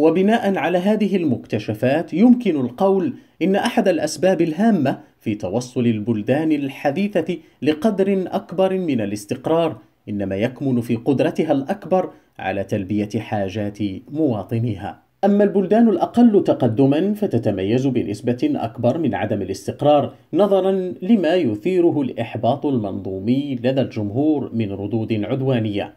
وبناء على هذه المكتشفات يمكن القول إن أحد الأسباب الهامة في توصل البلدان الحديثة لقدر أكبر من الاستقرار إنما يكمن في قدرتها الأكبر على تلبية حاجات مواطنيها أما البلدان الأقل تقدما فتتميز بنسبة أكبر من عدم الاستقرار نظرا لما يثيره الإحباط المنظومي لدى الجمهور من ردود عدوانية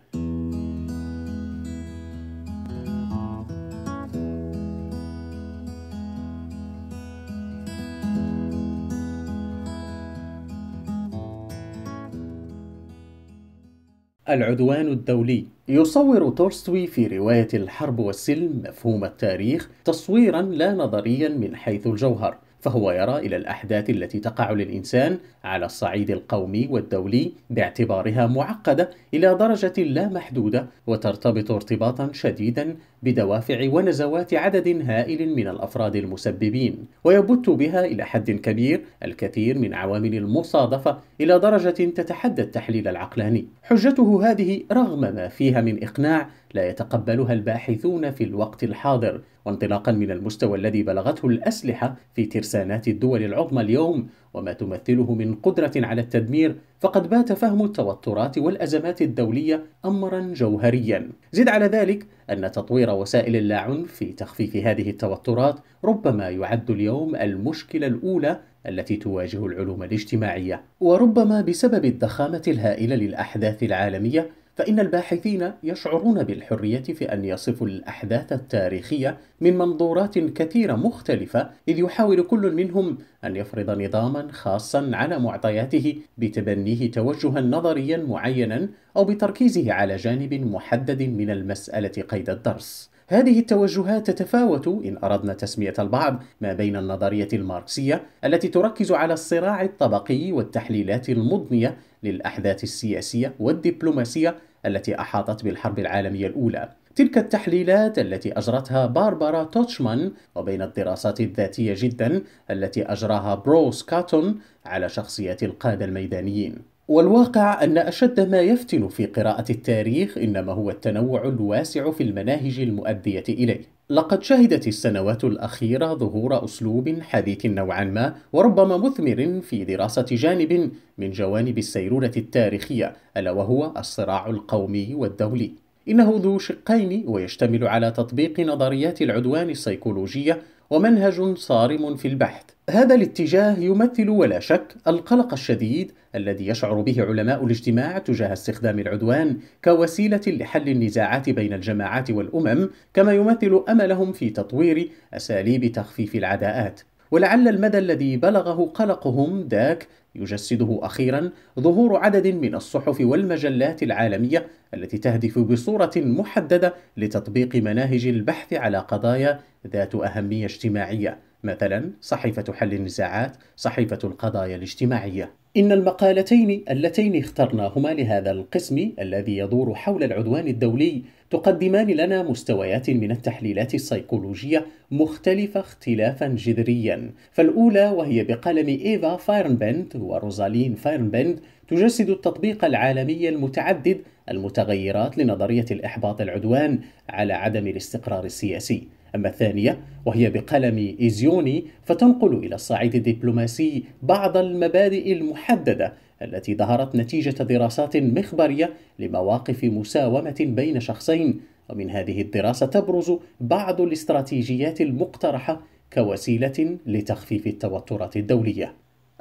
العدوان الدولي يصور تولستوي في رواية الحرب والسلم مفهوم التاريخ تصويرا لا نظريا من حيث الجوهر فهو يرى إلى الأحداث التي تقع للإنسان على الصعيد القومي والدولي باعتبارها معقدة إلى درجة لا محدودة وترتبط ارتباطا شديدا بدوافع ونزوات عدد هائل من الأفراد المسببين ويبت بها إلى حد كبير الكثير من عوامل المصادفة إلى درجة تتحدى التحليل العقلاني حجته هذه رغم ما فيها من إقناع لا يتقبلها الباحثون في الوقت الحاضر وانطلاقا من المستوى الذي بلغته الأسلحة في ترسانات الدول العظمى اليوم وما تمثله من قدرة على التدمير فقد بات فهم التوترات والأزمات الدولية أمرا جوهريا زد على ذلك أن تطوير وسائل اللاعنف في تخفيف هذه التوترات ربما يعد اليوم المشكلة الأولى التي تواجه العلوم الاجتماعية وربما بسبب الضخامة الهائلة للأحداث العالمية فإن الباحثين يشعرون بالحرية في أن يصفوا الأحداث التاريخية من منظورات كثيرة مختلفة، إذ يحاول كل منهم أن يفرض نظاما خاصا على معطياته بتبنيه توجها نظريا معينا أو بتركيزه على جانب محدد من المسألة قيد الدرس. هذه التوجهات تتفاوت إن أردنا تسمية البعض ما بين النظرية الماركسية التي تركز على الصراع الطبقي والتحليلات المضنية للأحداث السياسية والدبلوماسية التي أحاطت بالحرب العالمية الأولى تلك التحليلات التي أجرتها باربرا توتشمان وبين الدراسات الذاتية جدا التي أجراها بروس كاتون على شخصيات القادة الميدانيين والواقع أن أشد ما يفتن في قراءة التاريخ إنما هو التنوع الواسع في المناهج المؤدية إليه لقد شهدت السنوات الأخيرة ظهور أسلوب حديث نوعا ما وربما مثمر في دراسة جانب من جوانب السيرورة التاريخية ألا وهو الصراع القومي والدولي. إنه ذو شقين ويشتمل على تطبيق نظريات العدوان السيكولوجية ومنهج صارم في البحث هذا الاتجاه يمثل ولا شك القلق الشديد الذي يشعر به علماء الاجتماع تجاه استخدام العدوان كوسيله لحل النزاعات بين الجماعات والامم كما يمثل املهم في تطوير اساليب تخفيف العداءات ولعل المدى الذي بلغه قلقهم ذاك يجسده أخيرا ظهور عدد من الصحف والمجلات العالمية التي تهدف بصورة محددة لتطبيق مناهج البحث على قضايا ذات أهمية اجتماعية مثلا صحيفة حل النزاعات، صحيفة القضايا الاجتماعية إن المقالتين اللتين اخترناهما لهذا القسم الذي يدور حول العدوان الدولي تقدمان لنا مستويات من التحليلات السيكولوجية مختلفة اختلافا جذريا فالأولى وهي بقلم إيفا فايرنبند وروزالين فايرنبند تجسد التطبيق العالمي المتعدد المتغيرات لنظرية الإحباط العدوان على عدم الاستقرار السياسي أما الثانية وهي بقلم إيزيوني فتنقل إلى الصعيد الدبلوماسي بعض المبادئ المحددة التي ظهرت نتيجة دراسات مخبرية لمواقف مساومة بين شخصين ومن هذه الدراسة تبرز بعض الاستراتيجيات المقترحة كوسيلة لتخفيف التوترات الدولية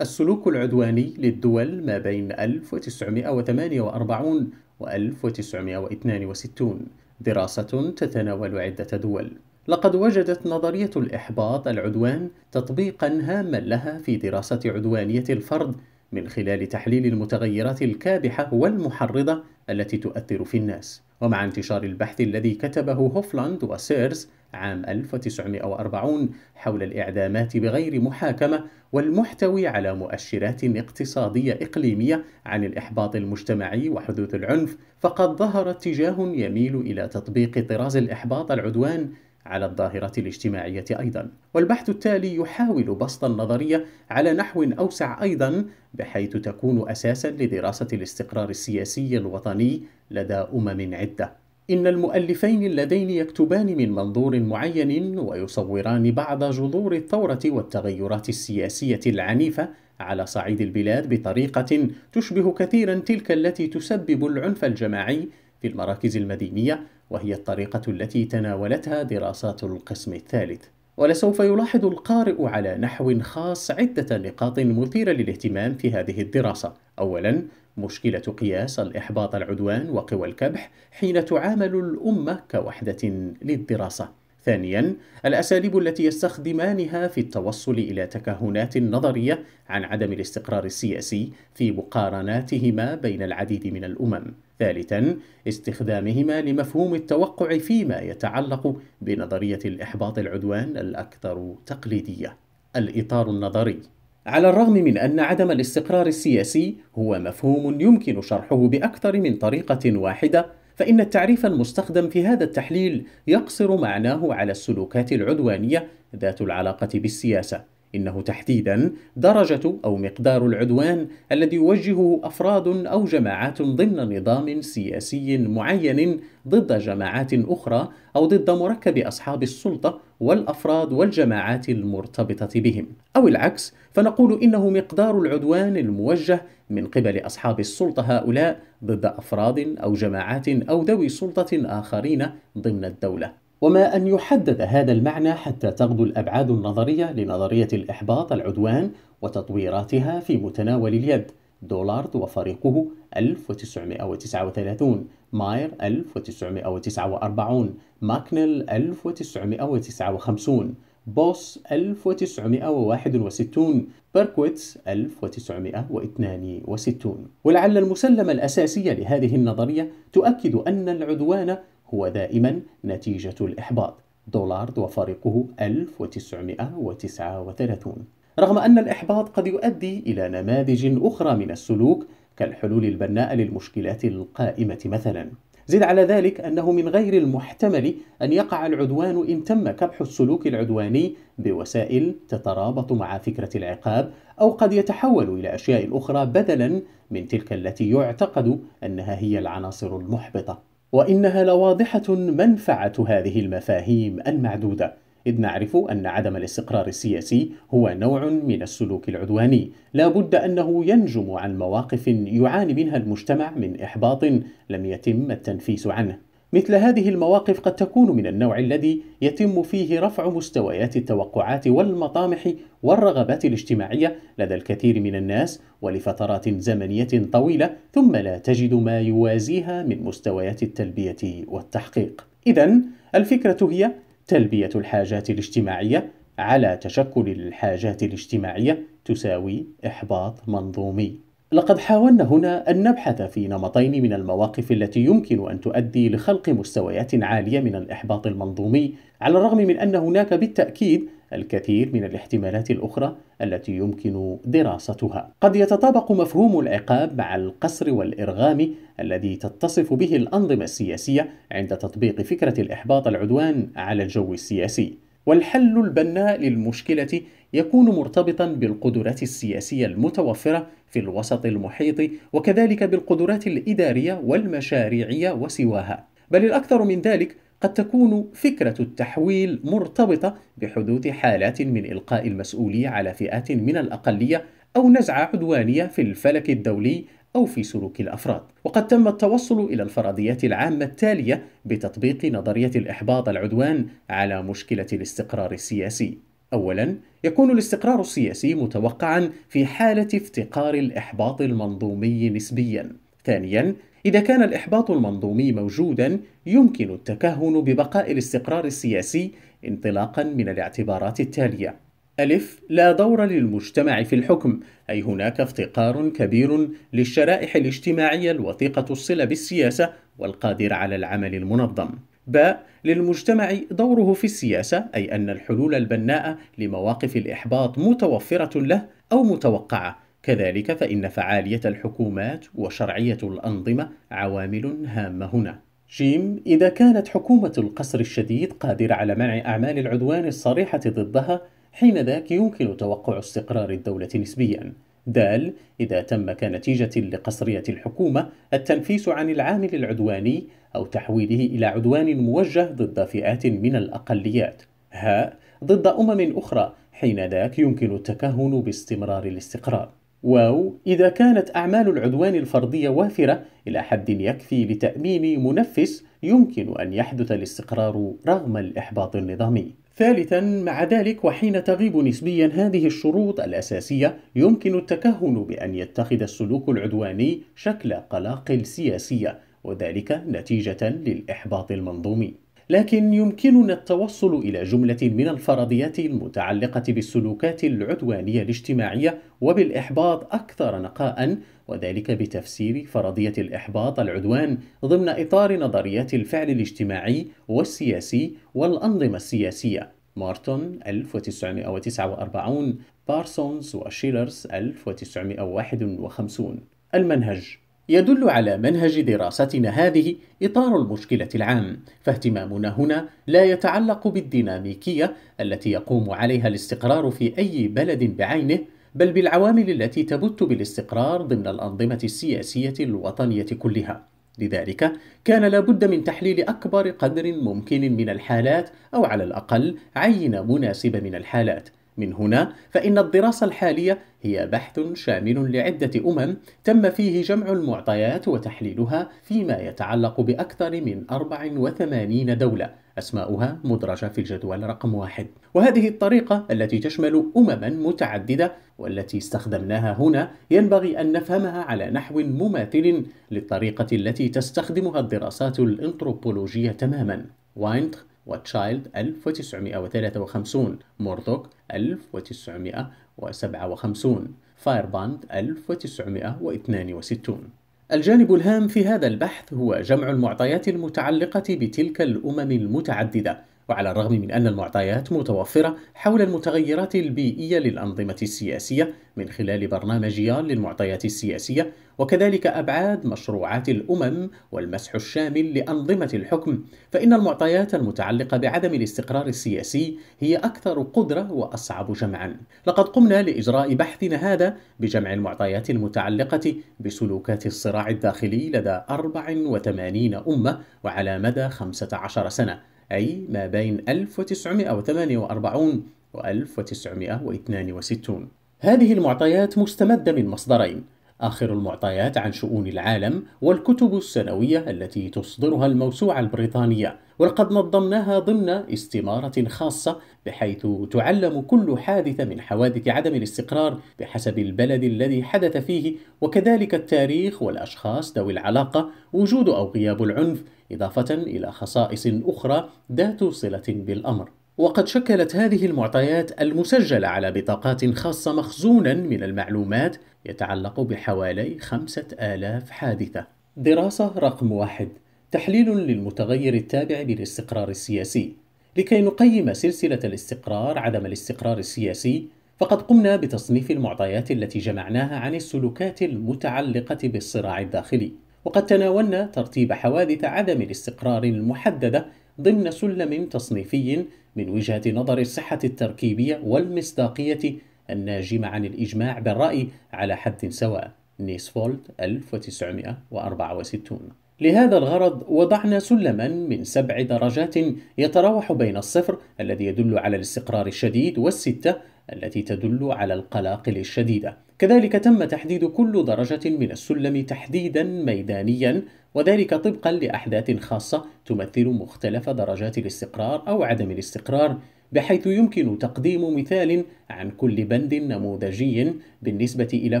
السلوك العدواني للدول ما بين 1948 و 1962 دراسة تتناول عدة دول لقد وجدت نظرية الإحباط العدوان تطبيقا هاما لها في دراسة عدوانية الفرد من خلال تحليل المتغيرات الكادحة والمحرضة التي تؤثر في الناس ومع انتشار البحث الذي كتبه هوفلاند وسيرز عام 1940 حول الإعدامات بغير محاكمة والمحتوي على مؤشرات اقتصادية إقليمية عن الإحباط المجتمعي وحدوث العنف فقد ظهر اتجاه يميل إلى تطبيق طراز الإحباط العدوان على الظاهرة الاجتماعية أيضا والبحث التالي يحاول بسط النظرية على نحو أوسع أيضا بحيث تكون أساسا لدراسة الاستقرار السياسي الوطني لدى أمم عدة إن المؤلفين اللذين يكتبان من منظور معين ويصوران بعض جذور الثورة والتغيرات السياسية العنيفة على صعيد البلاد بطريقة تشبه كثيرا تلك التي تسبب العنف الجماعي في المراكز المدينية وهي الطريقة التي تناولتها دراسات القسم الثالث ولسوف يلاحظ القارئ على نحو خاص عدة نقاط مثيرة للاهتمام في هذه الدراسة أولا مشكلة قياس الإحباط العدوان وقوى الكبح حين تعامل الأمة كوحدة للدراسة ثانيا الأساليب التي يستخدمانها في التوصل إلى تكهنات نظرية عن عدم الاستقرار السياسي في مقارناتهما بين العديد من الأمم ثالثا استخدامهما لمفهوم التوقع فيما يتعلق بنظرية الإحباط العدوان الأكثر تقليدية الإطار النظري على الرغم من أن عدم الاستقرار السياسي هو مفهوم يمكن شرحه بأكثر من طريقة واحدة فإن التعريف المستخدم في هذا التحليل يقصر معناه على السلوكات العدوانية ذات العلاقة بالسياسة إنه تحديدا درجة أو مقدار العدوان الذي يوجهه أفراد أو جماعات ضمن نظام سياسي معين ضد جماعات أخرى أو ضد مركب أصحاب السلطة والأفراد والجماعات المرتبطة بهم، أو العكس فنقول إنه مقدار العدوان الموجه من قبل أصحاب السلطة هؤلاء ضد أفراد أو جماعات أو ذوي سلطة آخرين ضمن الدولة. وما أن يحدد هذا المعنى حتى تغدو الأبعاد النظرية لنظرية الإحباط العدوان وتطويراتها في متناول اليد دولارد وفريقه 1939 ماير 1949 ماكنيل 1959 بوس 1961 بيركويتس 1962 ولعل المسلم الأساسي لهذه النظرية تؤكد أن العدوان هو دائما نتيجة الإحباط دولارد وفريقه 1939 رغم أن الإحباط قد يؤدي إلى نماذج أخرى من السلوك كالحلول البناء للمشكلات القائمة مثلا زد على ذلك أنه من غير المحتمل أن يقع العدوان إن تم كبح السلوك العدواني بوسائل تترابط مع فكرة العقاب أو قد يتحول إلى أشياء أخرى بدلا من تلك التي يعتقد أنها هي العناصر المحبطة وإنها لواضحة منفعة هذه المفاهيم المعدودة إذ نعرف أن عدم الاستقرار السياسي هو نوع من السلوك العدواني لا بد أنه ينجم عن مواقف يعاني منها المجتمع من إحباط لم يتم التنفيس عنه مثل هذه المواقف قد تكون من النوع الذي يتم فيه رفع مستويات التوقعات والمطامح والرغبات الاجتماعية لدى الكثير من الناس ولفترات زمنية طويلة ثم لا تجد ما يوازيها من مستويات التلبية والتحقيق. إذا الفكرة هي تلبية الحاجات الاجتماعية على تشكل الحاجات الاجتماعية تساوي إحباط منظومي. لقد حاولنا هنا أن نبحث في نمطين من المواقف التي يمكن أن تؤدي لخلق مستويات عالية من الإحباط المنظومي، على الرغم من أن هناك بالتأكيد الكثير من الاحتمالات الأخرى التي يمكن دراستها. قد يتطابق مفهوم العقاب مع القصر والإرغام الذي تتصف به الأنظمة السياسية عند تطبيق فكرة الإحباط العدوان على الجو السياسي. والحل البناء للمشكلة يكون مرتبطا بالقدرات السياسية المتوفرة في الوسط المحيط وكذلك بالقدرات الإدارية والمشاريعية وسواها بل الأكثر من ذلك قد تكون فكرة التحويل مرتبطة بحدوث حالات من إلقاء المسؤولية على فئات من الأقلية أو نزعة عدوانية في الفلك الدولي أو في سلوك الأفراد وقد تم التوصل إلى الفرضيات العامة التالية بتطبيق نظرية الإحباط العدوان على مشكلة الاستقرار السياسي أولا يكون الاستقرار السياسي متوقعا في حالة افتقار الإحباط المنظومي نسبيا ثانيا إذا كان الإحباط المنظومي موجودا يمكن التكهن ببقاء الاستقرار السياسي انطلاقا من الاعتبارات التالية ألف لا دور للمجتمع في الحكم أي هناك افتقار كبير للشرائح الاجتماعية الوثيقة الصلة بالسياسة والقادرة على العمل المنظم باء للمجتمع دوره في السياسة أي أن الحلول البناءة لمواقف الإحباط متوفرة له أو متوقعة كذلك فإن فعالية الحكومات وشرعية الأنظمة عوامل هامة هنا جيم إذا كانت حكومة القصر الشديد قادرة على منع أعمال العدوان الصريحة ضدها حين ذاك يمكن توقع استقرار الدولة نسبيا دال إذا تم كنتيجة لقصرية الحكومة التنفيس عن العامل العدواني أو تحويله إلى عدوان موجه ضد فئات من الأقليات هاء ضد أمم أخرى حين ذاك يمكن التكهن باستمرار الاستقرار واو إذا كانت أعمال العدوان الفردية وافرة إلى حد يكفي لتأمين منفس يمكن أن يحدث الاستقرار رغم الإحباط النظامي ثالثا مع ذلك وحين تغيب نسبيا هذه الشروط الأساسية يمكن التكهن بأن يتخذ السلوك العدواني شكل قلاقل سياسية وذلك نتيجة للإحباط المنظومي لكن يمكننا التوصل إلى جملة من الفرضيات المتعلقة بالسلوكات العدوانية الاجتماعية وبالإحباط أكثر نقاء وذلك بتفسير فرضية الإحباط العدوان ضمن إطار نظريات الفعل الاجتماعي والسياسي والأنظمة السياسية مارتون 1949 بارسونز وشيلرز 1951 المنهج يدل على منهج دراستنا هذه إطار المشكلة العام، فاهتمامنا هنا لا يتعلق بالديناميكية التي يقوم عليها الاستقرار في أي بلد بعينه، بل بالعوامل التي تبت بالاستقرار ضمن الأنظمة السياسية الوطنية كلها. لذلك كان لابد من تحليل أكبر قدر ممكن من الحالات أو على الأقل عينة مناسبة من الحالات من هنا فإن الدراسة الحالية هي بحث شامل لعدة أمم تم فيه جمع المعطيات وتحليلها فيما يتعلق بأكثر من 84 دولة أسماؤها مدرجة في الجدول رقم واحد وهذه الطريقة التي تشمل أمما متعددة والتي استخدمناها هنا ينبغي أن نفهمها على نحو مماثل للطريقة التي تستخدمها الدراسات الإنتروبولوجية تماما وايند وتشايلد 1953 موردوك 1957 فايرباند 1962 الجانب الهام في هذا البحث هو جمع المعطيات المتعلقة بتلك الأمم المتعددة وعلى الرغم من أن المعطيات متوفرة حول المتغيرات البيئية للأنظمة السياسية من خلال برنامجيا للمعطيات السياسية وكذلك أبعاد مشروعات الأمم والمسح الشامل لأنظمة الحكم فإن المعطيات المتعلقة بعدم الاستقرار السياسي هي أكثر قدرة وأصعب جمعا لقد قمنا لإجراء بحثنا هذا بجمع المعطيات المتعلقة بسلوكات الصراع الداخلي لدى 84 أمة وعلى مدى 15 سنة أي ما بين 1948 و 1962 هذه المعطيات مستمدة من مصدرين آخر المعطيات عن شؤون العالم والكتب السنوية التي تصدرها الموسوعة البريطانية ولقد نظمناها ضمن استمارة خاصة بحيث تعلم كل حادثة من حوادث عدم الاستقرار بحسب البلد الذي حدث فيه وكذلك التاريخ والأشخاص ذوي العلاقة وجود أو غياب العنف إضافة إلى خصائص أخرى ذات صلة بالأمر وقد شكلت هذه المعطيات المسجلة على بطاقات خاصة مخزونا من المعلومات يتعلق بحوالي خمسة آلاف حادثة دراسة رقم واحد تحليل للمتغير التابع للاستقرار السياسي لكي نقيم سلسلة الاستقرار عدم الاستقرار السياسي فقد قمنا بتصنيف المعطيات التي جمعناها عن السلوكات المتعلقة بالصراع الداخلي وقد تناولنا ترتيب حوادث عدم الاستقرار المحددة ضمن سلم تصنيفي من وجهة نظر الصحة التركيبية والمصداقية الناجمة عن الإجماع بالرأي على حد سواء نيسفولد 1964 لهذا الغرض وضعنا سلما من سبع درجات يتراوح بين الصفر الذي يدل على الاستقرار الشديد والستة التي تدل على القلاقل الشديدة كذلك تم تحديد كل درجة من السلم تحديدا ميدانيا وذلك طبقا لأحداث خاصة تمثل مختلف درجات الاستقرار أو عدم الاستقرار بحيث يمكن تقديم مثال عن كل بند نموذجي بالنسبة إلى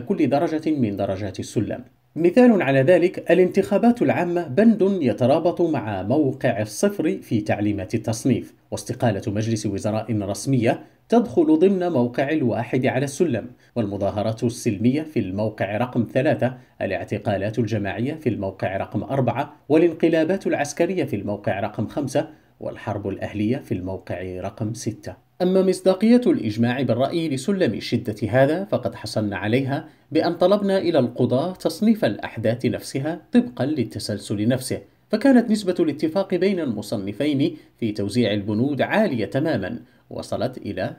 كل درجة من درجات السلم. مثال على ذلك الانتخابات العامة بند يترابط مع موقع الصفر في تعليمات التصنيف، واستقالة مجلس وزراء رسمية تدخل ضمن موقع الواحد على السلم، والمظاهرات السلمية في الموقع رقم ثلاثة، الاعتقالات الجماعية في الموقع رقم أربعة، والانقلابات العسكرية في الموقع رقم خمسة، والحرب الأهلية في الموقع رقم 6 أما مصداقية الإجماع بالرأي لسلم شدة هذا فقد حصلنا عليها بأن طلبنا إلى القضاة تصنيف الأحداث نفسها طبقا للتسلسل نفسه فكانت نسبة الاتفاق بين المصنفين في توزيع البنود عالية تماما وصلت إلى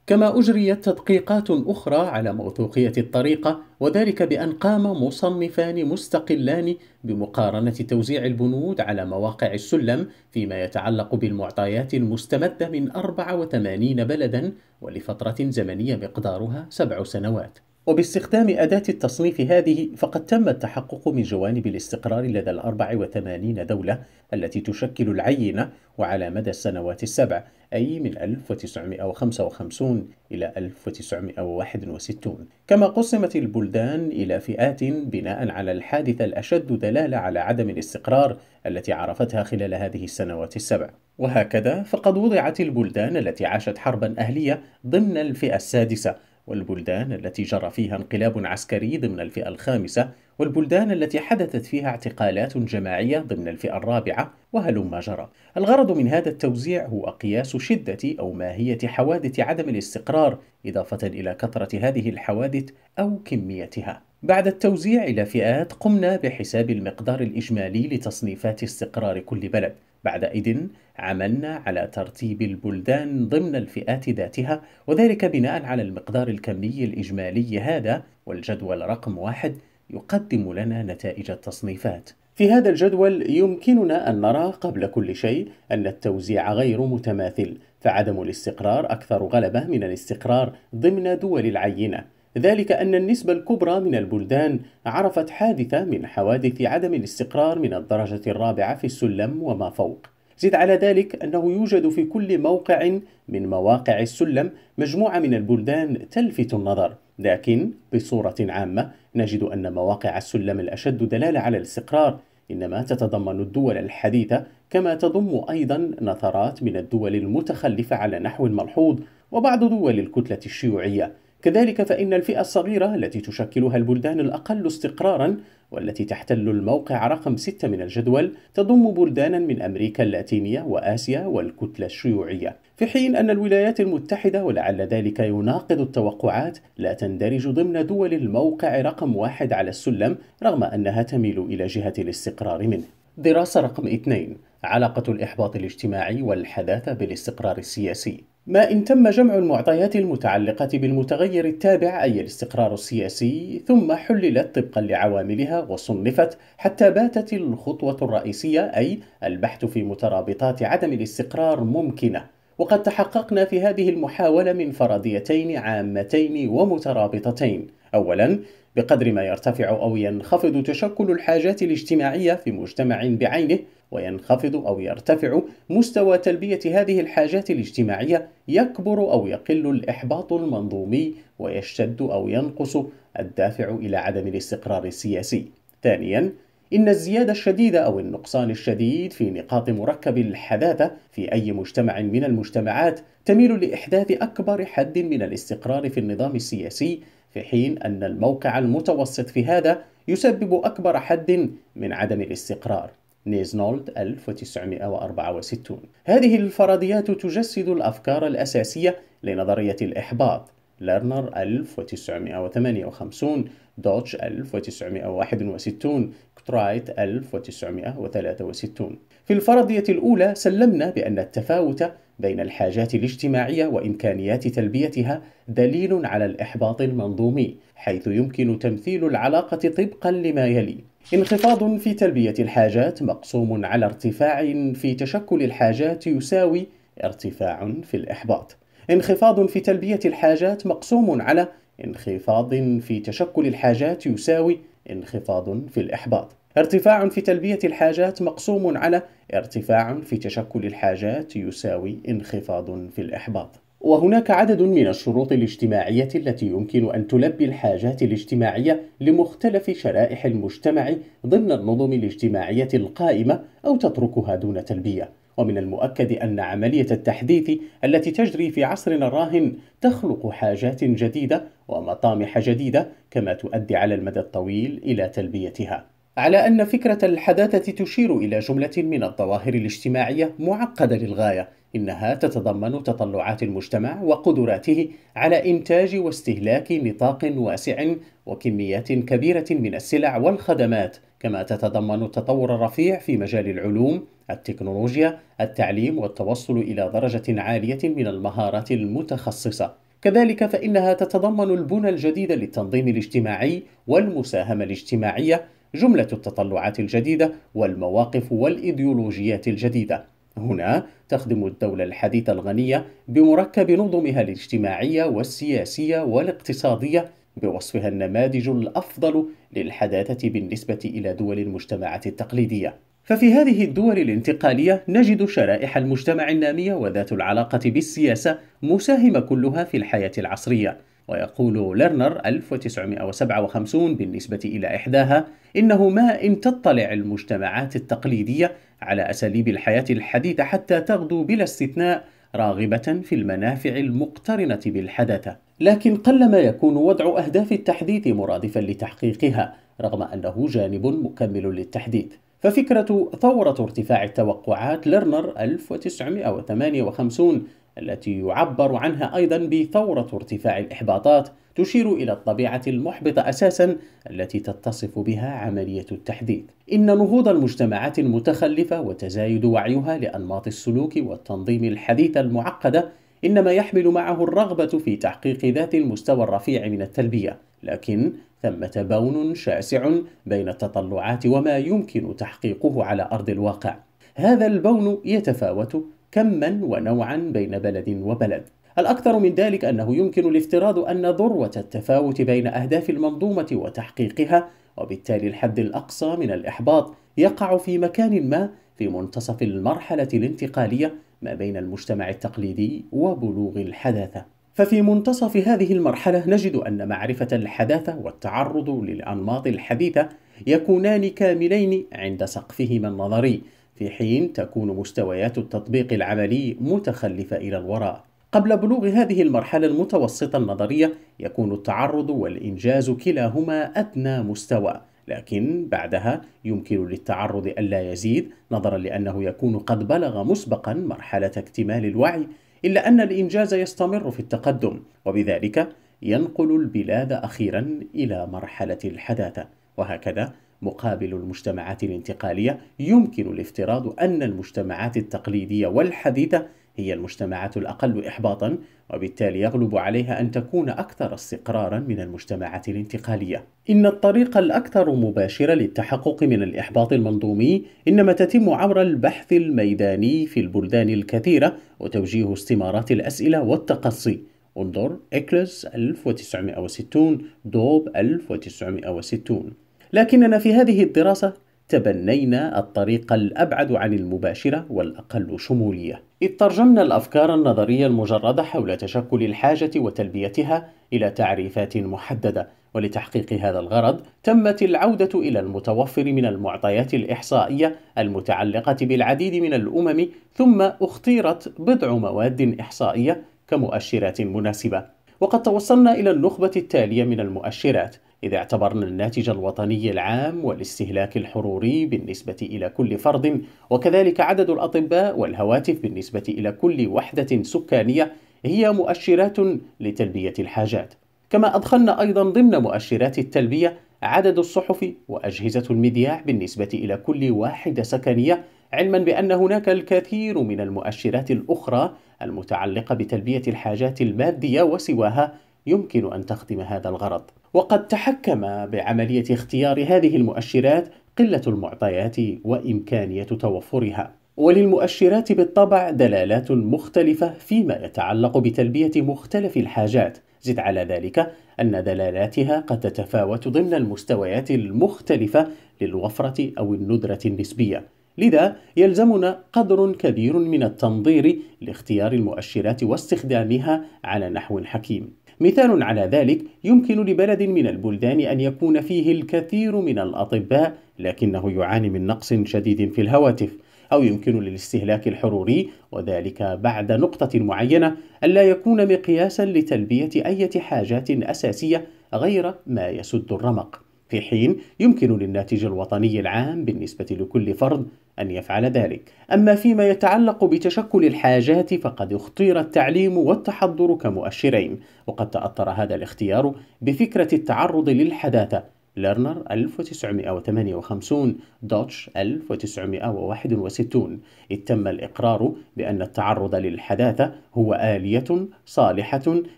87% كما أجريت تدقيقات أخرى على موثوقية الطريقة وذلك بأن قام مصنفان مستقلان بمقارنة توزيع البنود على مواقع السلم فيما يتعلق بالمعطيات المستمدة من 84 بلدا ولفترة زمنية مقدارها سبع سنوات وباستخدام أداة التصنيف هذه فقد تم التحقق من جوانب الاستقرار لدى الأربع وثمانين دولة التي تشكل العينة وعلى مدى السنوات السبع أي من 1955 إلى 1961 كما قسمت البلدان إلى فئات بناء على الحادثة الأشد دلالة على عدم الاستقرار التي عرفتها خلال هذه السنوات السبع وهكذا فقد وضعت البلدان التي عاشت حربا أهلية ضمن الفئة السادسة والبلدان التي جرى فيها انقلاب عسكري ضمن الفئة الخامسة والبلدان التي حدثت فيها اعتقالات جماعية ضمن الفئة الرابعة وهلم جرى الغرض من هذا التوزيع هو قياس شدة أو ماهية حوادث عدم الاستقرار إضافة إلى كثرة هذه الحوادث أو كميتها بعد التوزيع إلى فئات قمنا بحساب المقدار الإجمالي لتصنيفات استقرار كل بلد بعدئذ عملنا على ترتيب البلدان ضمن الفئات ذاتها وذلك بناء على المقدار الكمي الإجمالي هذا والجدول رقم واحد يقدم لنا نتائج التصنيفات في هذا الجدول يمكننا أن نرى قبل كل شيء أن التوزيع غير متماثل فعدم الاستقرار أكثر غلبة من الاستقرار ضمن دول العينة ذلك أن النسبة الكبرى من البلدان عرفت حادثة من حوادث عدم الاستقرار من الدرجة الرابعة في السلم وما فوق. زد على ذلك أنه يوجد في كل موقع من مواقع السلم مجموعة من البلدان تلفت النظر، لكن بصورة عامة نجد أن مواقع السلم الأشد دلالة على الاستقرار، إنما تتضمن الدول الحديثة كما تضم أيضا نثرات من الدول المتخلفة على نحو ملحوظ وبعض دول الكتلة الشيوعية كذلك فإن الفئة الصغيرة التي تشكلها البلدان الأقل استقرارا والتي تحتل الموقع رقم 6 من الجدول تضم بلدانا من أمريكا اللاتينية وآسيا والكتلة الشيوعية في حين أن الولايات المتحدة ولعل ذلك يناقض التوقعات لا تندرج ضمن دول الموقع رقم واحد على السلم رغم أنها تميل إلى جهة الاستقرار منه دراسة رقم 2 علاقة الإحباط الاجتماعي والحداثة بالاستقرار السياسي ما إن تم جمع المعطيات المتعلقة بالمتغير التابع أي الاستقرار السياسي ثم حللت طبقا لعواملها وصنفت حتى باتت الخطوة الرئيسية أي البحث في مترابطات عدم الاستقرار ممكنة وقد تحققنا في هذه المحاولة من فرضيتين عامتين ومترابطتين أولا بقدر ما يرتفع أو ينخفض تشكل الحاجات الاجتماعية في مجتمع بعينه وينخفض أو يرتفع مستوى تلبية هذه الحاجات الاجتماعية يكبر أو يقل الإحباط المنظومي ويشتد أو ينقص الدافع إلى عدم الاستقرار السياسي. ثانياً، إن الزيادة الشديدة أو النقصان الشديد في نقاط مركب الحداثة في أي مجتمع من المجتمعات تميل لإحداث أكبر حد من الاستقرار في النظام السياسي في حين أن الموقع المتوسط في هذا يسبب أكبر حد من عدم الاستقرار. نيزنولد 1964 هذه الفرضيات تجسد الأفكار الأساسية لنظرية الإحباط لرنر 1958 دوتش 1961 كترايت 1963 في الفرضية الأولى سلمنا بأن التفاوت بين الحاجات الاجتماعية وإمكانيات تلبيتها دليل على الإحباط المنظومي حيث يمكن تمثيل العلاقة طبقا لما يلي انخفاض في تلبية الحاجات مقسوم على ارتفاع في تشكل الحاجات يساوي ارتفاع في الإحباط انخفاض في تلبية الحاجات مقسوم على انخفاض في تشكل الحاجات يساوي انخفاض في الإحباط ارتفاع في تلبية الحاجات مقسوم على ارتفاع في تشكل الحاجات يساوي انخفاض في الإحباط وهناك عدد من الشروط الاجتماعية التي يمكن أن تلبي الحاجات الاجتماعية لمختلف شرائح المجتمع ضمن النظم الاجتماعية القائمة أو تتركها دون تلبية. ومن المؤكد أن عملية التحديث التي تجري في عصرنا الراهن تخلق حاجات جديدة ومطامح جديدة كما تؤدي على المدى الطويل إلى تلبيتها. على أن فكرة الحداثة تشير إلى جملة من الظواهر الاجتماعية معقدة للغاية إنها تتضمن تطلعات المجتمع وقدراته على إنتاج واستهلاك نطاق واسع وكميات كبيرة من السلع والخدمات، كما تتضمن التطور الرفيع في مجال العلوم، التكنولوجيا، التعليم والتوصل إلى درجة عالية من المهارات المتخصصة. كذلك فإنها تتضمن البنى الجديدة للتنظيم الاجتماعي والمساهمة الاجتماعية، جملة التطلعات الجديدة والمواقف والإيديولوجيات الجديدة. هنا تخدم الدولة الحديثة الغنية بمركب نظمها الاجتماعية والسياسية والاقتصادية بوصفها النماذج الأفضل للحداثة بالنسبة إلى دول المجتمعات التقليدية. ففي هذه الدول الانتقالية نجد شرائح المجتمع النامية وذات العلاقة بالسياسة مساهمة كلها في الحياة العصرية. ويقول ليرنر 1957 بالنسبة إلى إحداها إنه ما إن تطلع المجتمعات التقليدية على أساليب الحياة الحديثة حتى تغدو بلا استثناء راغبة في المنافع المقترنة بالحداثة، لكن قلما يكون وضع أهداف التحديث مرادفا لتحقيقها، رغم أنه جانب مكمل للتحديث. ففكرة ثورة ارتفاع التوقعات لرنر 1958 التي يعبر عنها أيضا بثورة ارتفاع الإحباطات تشير إلى الطبيعة المحبطة أساسا التي تتصف بها عملية التحديد. إن نهوض المجتمعات المتخلفة وتزايد وعيها لأنماط السلوك والتنظيم الحديث المعقدة إنما يحمل معه الرغبة في تحقيق ذات المستوى الرفيع من التلبية، لكن ثمة بون شاسع بين التطلعات وما يمكن تحقيقه على أرض الواقع. هذا البون يتفاوت كما ونوعا بين بلد وبلد الأكثر من ذلك أنه يمكن الافتراض أن ذروة التفاوت بين أهداف المنظومة وتحقيقها وبالتالي الحد الأقصى من الإحباط يقع في مكان ما في منتصف المرحلة الانتقالية ما بين المجتمع التقليدي وبلوغ الحداثة. ففي منتصف هذه المرحلة نجد أن معرفة الحداثة والتعرض للأنماط الحديثة يكونان كاملين عند سقفهما النظري، في حين تكون مستويات التطبيق العملي متخلفة إلى الوراء قبل بلوغ هذه المرحلة المتوسطة النظرية يكون التعرض والإنجاز كلاهما أدنى مستوى لكن بعدها يمكن للتعرض ألا يزيد نظرا لأنه يكون قد بلغ مسبقا مرحلة اكتمال الوعي إلا أن الإنجاز يستمر في التقدم وبذلك ينقل البلاد أخيرا إلى مرحلة الحداثة وهكذا مقابل المجتمعات الانتقالية يمكن الافتراض أن المجتمعات التقليدية والحديثة هي المجتمعات الأقل إحباطا وبالتالي يغلب عليها أن تكون أكثر استقرارا من المجتمعات الانتقالية إن الطريق الأكثر مباشرة للتحقق من الإحباط المنظومي إنما تتم عبر البحث الميداني في البلدان الكثيرة وتوجيه استمارات الأسئلة والتقصي انظر إكلس 1960 دوب 1960 لكننا في هذه الدراسة تبنينا الطريق الأبعد عن المباشرة والأقل شمولية إذ ترجمنا الأفكار النظرية المجردة حول تشكل الحاجة وتلبيتها إلى تعريفات محددة ولتحقيق هذا الغرض تمت العودة إلى المتوفر من المعطيات الإحصائية المتعلقة بالعديد من الأمم ثم اختيرت بضع مواد إحصائية كمؤشرات مناسبة وقد توصلنا إلى النخبة التالية من المؤشرات إذا اعتبرنا الناتج الوطني العام والاستهلاك الحروري بالنسبة إلى كل فرد وكذلك عدد الأطباء والهواتف بالنسبة إلى كل وحدة سكانية هي مؤشرات لتلبية الحاجات كما أدخلنا أيضا ضمن مؤشرات التلبية عدد الصحف وأجهزة المذياع بالنسبة إلى كل واحدة سكنية علما بأن هناك الكثير من المؤشرات الأخرى المتعلقة بتلبية الحاجات المادية وسواها يمكن أن تخدم هذا الغرض وقد تحكم بعملية اختيار هذه المؤشرات قلة المعطيات وإمكانية توفرها وللمؤشرات بالطبع دلالات مختلفة فيما يتعلق بتلبية مختلف الحاجات زد على ذلك أن دلالاتها قد تتفاوت ضمن المستويات المختلفة للوفرة أو الندرة النسبية لذا يلزمنا قدر كبير من التنظير لاختيار المؤشرات واستخدامها على نحو حكيم مثال على ذلك يمكن لبلد من البلدان أن يكون فيه الكثير من الأطباء لكنه يعاني من نقص شديد في الهواتف أو يمكن للاستهلاك الحروري وذلك بعد نقطة معينة ألا يكون مقياسا لتلبية أي حاجات أساسية غير ما يسد الرمق في حين يمكن للناتج الوطني العام بالنسبة لكل فرد أن يفعل ذلك. أما فيما يتعلق بتشكل الحاجات فقد اختير التعليم والتحضر كمؤشرين، وقد تأثر هذا الاختيار بفكرة التعرض للحداثة لرنر 1958 دوتش 1961 إذ تم الإقرار بأن التعرض للحداثة هو آلية صالحة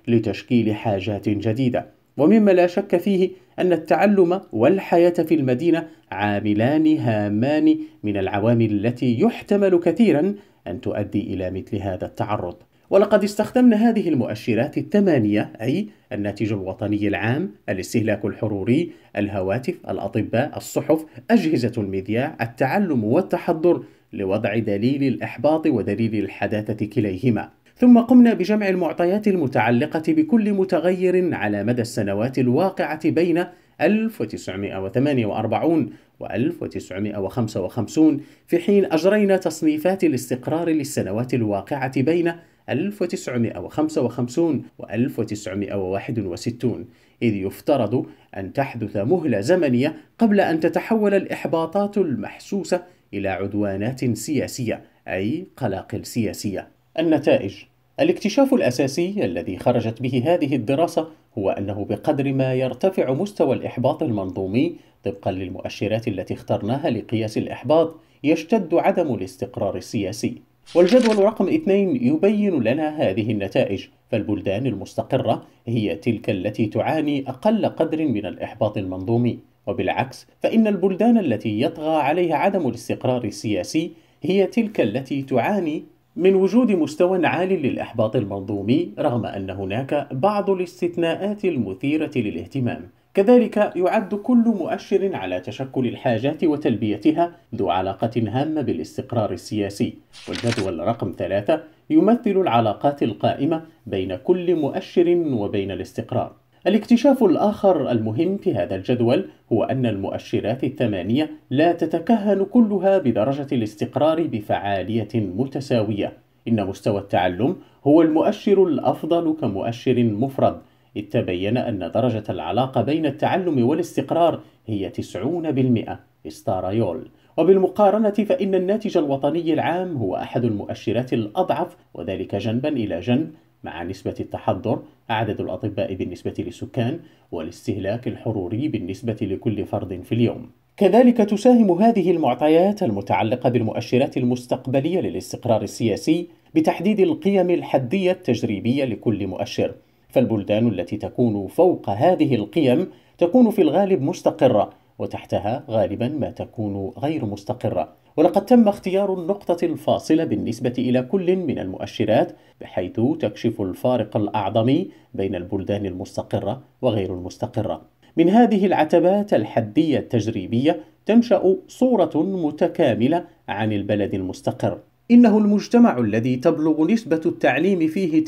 لتشكيل حاجات جديدة ومما لا شك فيه أن التعلم والحياة في المدينة عاملان هامان من العوامل التي يحتمل كثيرا أن تؤدي إلى مثل هذا التعرض ولقد استخدمنا هذه المؤشرات الثمانية أي الناتج الوطني العام، الاستهلاك الحروري، الهواتف، الأطباء، الصحف، أجهزة المذياع، التعلم والتحضر لوضع دليل الإحباط ودليل الحداثة كليهما ثم قمنا بجمع المعطيات المتعلقة بكل متغير على مدى السنوات الواقعة بين 1948 و 1955 في حين أجرينا تصنيفات الاستقرار للسنوات الواقعة بين 1955 و 1961 إذ يفترض أن تحدث مهلة زمنية قبل أن تتحول الإحباطات المحسوسة إلى عدوانات سياسية أي قلاقل سياسية النتائج الاكتشاف الأساسي الذي خرجت به هذه الدراسة هو أنه بقدر ما يرتفع مستوى الإحباط المنظومي طبقا للمؤشرات التي اخترناها لقياس الإحباط يشتد عدم الاستقرار السياسي والجدول رقم اثنين يبين لنا هذه النتائج فالبلدان المستقرة هي تلك التي تعاني أقل قدر من الإحباط المنظومي وبالعكس فإن البلدان التي يطغى عليها عدم الاستقرار السياسي هي تلك التي تعاني من وجود مستوى عال للإحباط المنظومي رغم أن هناك بعض الاستثناءات المثيرة للاهتمام كذلك يعد كل مؤشر على تشكل الحاجات وتلبيتها ذو علاقة هامة بالاستقرار السياسي والجدول رقم ثلاثة يمثل العلاقات القائمة بين كل مؤشر وبين الاستقرار الاكتشاف الآخر المهم في هذا الجدول هو أن المؤشرات الثمانية لا تتكهن كلها بدرجة الاستقرار بفعالية متساوية إن مستوى التعلم هو المؤشر الأفضل كمؤشر مفرد إذ تبين أن درجة العلاقة بين التعلم والاستقرار هي 90% استار يول وبالمقارنة فإن الناتج الوطني العام هو أحد المؤشرات الأضعف وذلك جنبا إلى جنب مع نسبة التحضر عدد الأطباء بالنسبة للسكان والاستهلاك الحروري بالنسبة لكل فرد في اليوم. كذلك تساهم هذه المعطيات المتعلقة بالمؤشرات المستقبلية للاستقرار السياسي بتحديد القيم الحدية التجريبية لكل مؤشر، فالبلدان التي تكون فوق هذه القيم تكون في الغالب مستقرة وتحتها غالبا ما تكون غير مستقرة ولقد تم اختيار النقطة الفاصلة بالنسبة إلى كل من المؤشرات بحيث تكشف الفارق الأعظم بين البلدان المستقرة وغير المستقرة من هذه العتبات الحدية التجريبية تنشأ صورة متكاملة عن البلد المستقر إنه المجتمع الذي تبلغ نسبة التعليم فيه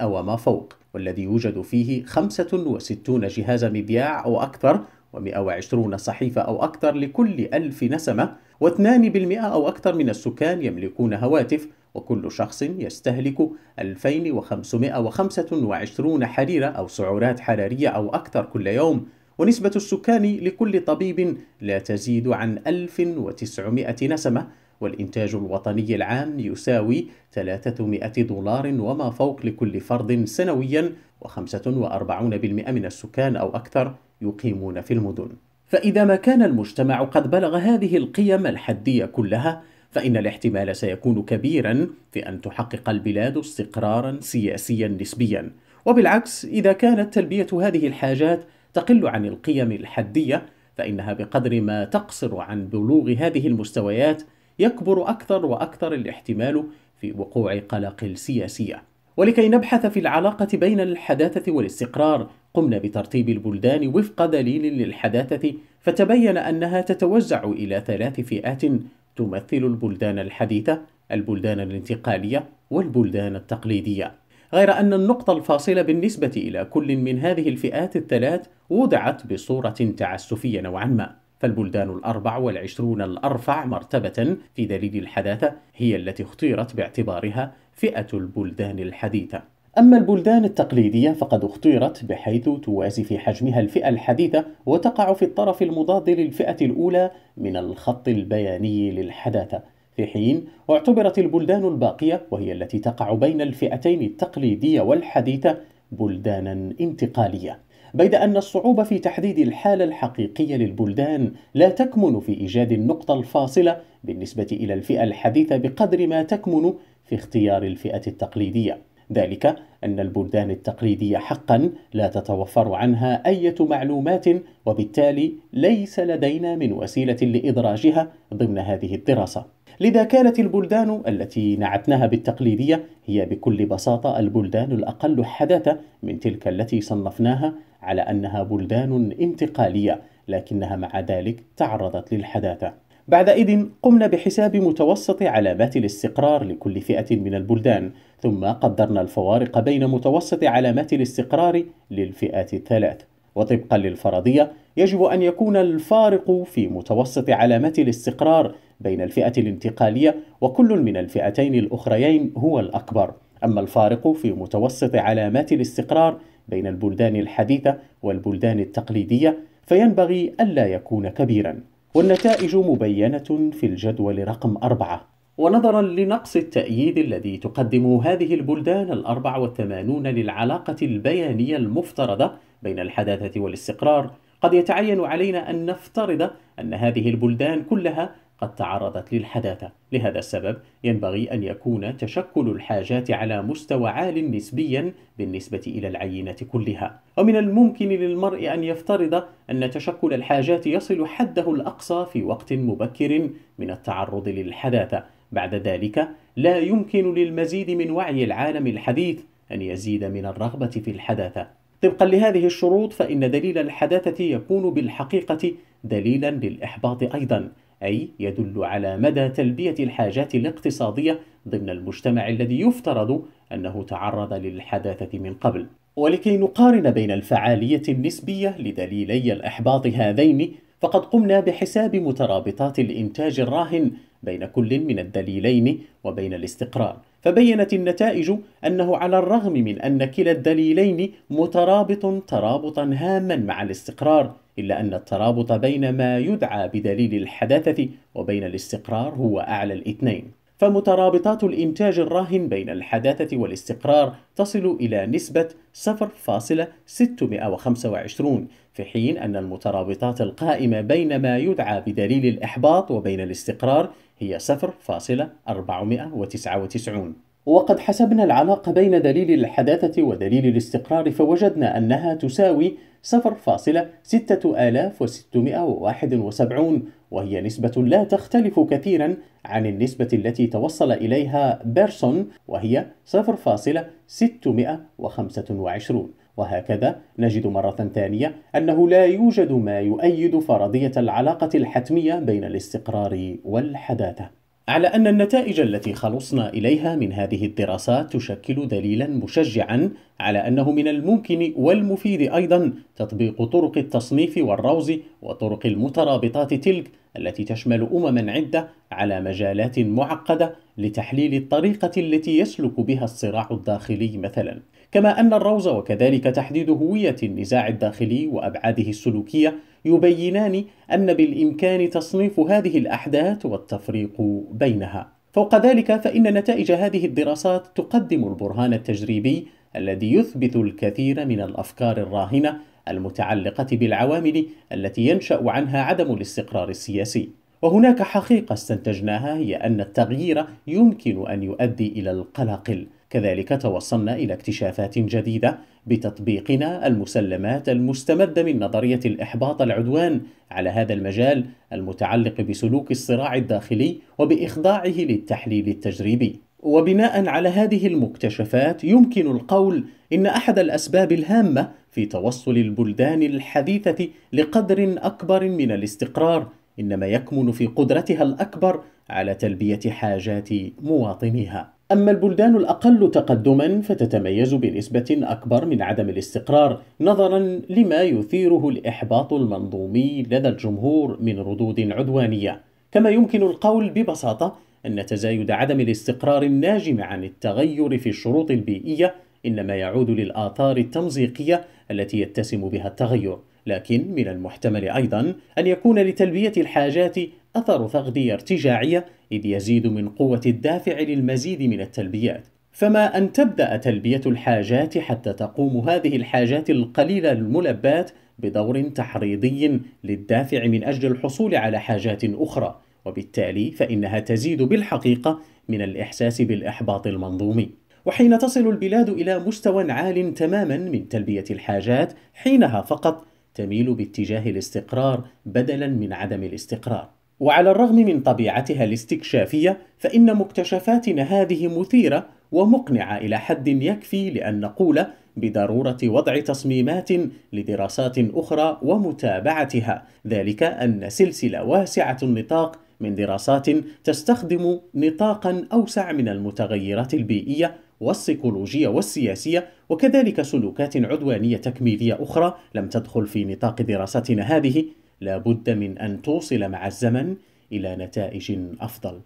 90% وما فوق والذي يوجد فيه 65 جهاز مبياع أو أكثر و120 صحيفة أو أكثر لكل ألف نسمة و2% أو أكثر من السكان يملكون هواتف وكل شخص يستهلك 2525 حريرة أو سعرات حرارية أو أكثر كل يوم ونسبة السكان لكل طبيب لا تزيد عن 1900 نسمة والإنتاج الوطني العام يساوي 300 دولار وما فوق لكل فرد سنويا و45% من السكان أو أكثر يقيمون في المدن فإذا ما كان المجتمع قد بلغ هذه القيم الحدية كلها فإن الاحتمال سيكون كبيرا في أن تحقق البلاد استقرارا سياسيا نسبيا وبالعكس إذا كانت تلبية هذه الحاجات تقل عن القيم الحدية فإنها بقدر ما تقصر عن بلوغ هذه المستويات يكبر أكثر وأكثر الاحتمال في وقوع قلق سياسية ولكي نبحث في العلاقة بين الحداثة والاستقرار قمنا بترتيب البلدان وفق دليل للحداثة فتبين أنها تتوزع إلى ثلاث فئات تمثل البلدان الحديثة البلدان الانتقالية والبلدان التقليدية غير أن النقطة الفاصلة بالنسبة إلى كل من هذه الفئات الثلاث وضعت بصورة تعسفية نوعا ما فالبلدان الأربع والعشرون الأرفع مرتبة في دليل الحداثة هي التي اختيرت باعتبارها فئة البلدان الحديثة أما البلدان التقليدية فقد اختيرت بحيث توازي في حجمها الفئة الحديثة وتقع في الطرف المضاد للفئة الأولى من الخط البياني للحداثة في حين اعتبرت البلدان الباقية وهي التي تقع بين الفئتين التقليدية والحديثة بلدانا انتقالية بيد أن الصعوبة في تحديد الحالة الحقيقية للبلدان لا تكمن في إيجاد النقطة الفاصلة بالنسبة إلى الفئة الحديثة بقدر ما تكمن في اختيار الفئة التقليدية ذلك أن البلدان التقليدية حقا لا تتوفر عنها أي معلومات وبالتالي ليس لدينا من وسيلة لإدراجها ضمن هذه الدراسة لذا كانت البلدان التي نعتناها بالتقليدية هي بكل بساطة البلدان الأقل حداثة من تلك التي صنفناها على أنها بلدان انتقالية لكنها مع ذلك تعرضت للحداثة بعدئذ قمنا بحساب متوسط علامات الاستقرار لكل فئة من البلدان، ثم قدرنا الفوارق بين متوسط علامات الاستقرار للفئات الثلاث، وطبقا للفرضية يجب أن يكون الفارق في متوسط علامات الاستقرار بين الفئة الانتقالية وكل من الفئتين الأخريين هو الأكبر، أما الفارق في متوسط علامات الاستقرار بين البلدان الحديثة والبلدان التقليدية فينبغي ألا يكون كبيرًا. والنتائج مبينة في الجدول رقم أربعة ونظرا لنقص التأييد الذي تقدمه هذه البلدان الأربع والثمانون للعلاقة البيانية المفترضة بين الحداثة والاستقرار قد يتعين علينا أن نفترض أن هذه البلدان كلها قد تعرضت للحداثة لهذا السبب ينبغي أن يكون تشكل الحاجات على مستوى عال نسبيا بالنسبة إلى العينة كلها ومن الممكن للمرء أن يفترض أن تشكل الحاجات يصل حده الأقصى في وقت مبكر من التعرض للحداثة بعد ذلك لا يمكن للمزيد من وعي العالم الحديث أن يزيد من الرغبة في الحداثة طبقا لهذه الشروط فإن دليل الحداثة يكون بالحقيقة دليلا للإحباط أيضا أي يدل على مدى تلبية الحاجات الاقتصادية ضمن المجتمع الذي يفترض أنه تعرض للحداثة من قبل ولكي نقارن بين الفعالية النسبية لدليلي الإحباط هذين فقد قمنا بحساب مترابطات الإنتاج الراهن بين كل من الدليلين وبين الاستقرار فبينت النتائج أنه على الرغم من أن كلا الدليلين مترابط ترابطا هاما مع الاستقرار إلا أن الترابط بين ما يدعى بدليل الحداثة وبين الاستقرار هو أعلى الاثنين فمترابطات الإنتاج الراهن بين الحداثة والاستقرار تصل إلى نسبة 0.625 في حين أن المترابطات القائمة بين ما يدعى بدليل الإحباط وبين الاستقرار هي 0.499 وقد حسبنا العلاقة بين دليل الحداثة ودليل الاستقرار فوجدنا أنها تساوي 0.6671 وهي نسبة لا تختلف كثيرا عن النسبة التي توصل إليها بيرسون وهي 0.625 وهكذا نجد مرة ثانية أنه لا يوجد ما يؤيد فرضية العلاقة الحتمية بين الاستقرار والحداثة على أن النتائج التي خلصنا إليها من هذه الدراسات تشكل دليلا مشجعا على أنه من الممكن والمفيد أيضا تطبيق طرق التصنيف والروز وطرق المترابطات تلك التي تشمل أمما عدة على مجالات معقدة لتحليل الطريقة التي يسلك بها الصراع الداخلي مثلا كما أن الروز وكذلك تحديد هوية النزاع الداخلي وأبعاده السلوكية يبينان أن بالإمكان تصنيف هذه الأحداث والتفريق بينها فوق ذلك فإن نتائج هذه الدراسات تقدم البرهان التجريبي الذي يثبت الكثير من الأفكار الراهنة المتعلقة بالعوامل التي ينشأ عنها عدم الاستقرار السياسي وهناك حقيقة استنتجناها هي أن التغيير يمكن أن يؤدي إلى القلاقل كذلك توصلنا إلى اكتشافات جديدة بتطبيقنا المسلمات المستمده من نظريه الاحباط العدوان على هذا المجال المتعلق بسلوك الصراع الداخلي وباخضاعه للتحليل التجريبي وبناء على هذه المكتشفات يمكن القول ان احد الاسباب الهامه في توصل البلدان الحديثه لقدر اكبر من الاستقرار انما يكمن في قدرتها الاكبر على تلبيه حاجات مواطنيها أما البلدان الأقل تقدما فتتميز بنسبة أكبر من عدم الاستقرار نظرا لما يثيره الإحباط المنظومي لدى الجمهور من ردود عدوانية كما يمكن القول ببساطة أن تزايد عدم الاستقرار الناجم عن التغير في الشروط البيئية إنما يعود للآثار التمزيقية التي يتسم بها التغير لكن من المحتمل أيضا أن يكون لتلبية الحاجات أثر تغذية ارتجاعية إذ يزيد من قوة الدافع للمزيد من التلبيات فما أن تبدأ تلبية الحاجات حتى تقوم هذه الحاجات القليلة الملبات بدور تحريضي للدافع من أجل الحصول على حاجات أخرى وبالتالي فإنها تزيد بالحقيقة من الإحساس بالإحباط المنظومي وحين تصل البلاد إلى مستوى عال تماما من تلبية الحاجات حينها فقط تميل باتجاه الاستقرار بدلا من عدم الاستقرار وعلى الرغم من طبيعتها الاستكشافية فإن مكتشفاتنا هذه مثيرة ومقنعة إلى حد يكفي لأن نقول بضرورة وضع تصميمات لدراسات أخرى ومتابعتها، ذلك أن سلسلة واسعة النطاق من دراسات تستخدم نطاقا أوسع من المتغيرات البيئية والسيكولوجية والسياسية وكذلك سلوكات عدوانية تكميلية أخرى لم تدخل في نطاق دراستنا هذه لا بد من أن توصل مع الزمن إلى نتائج أفضل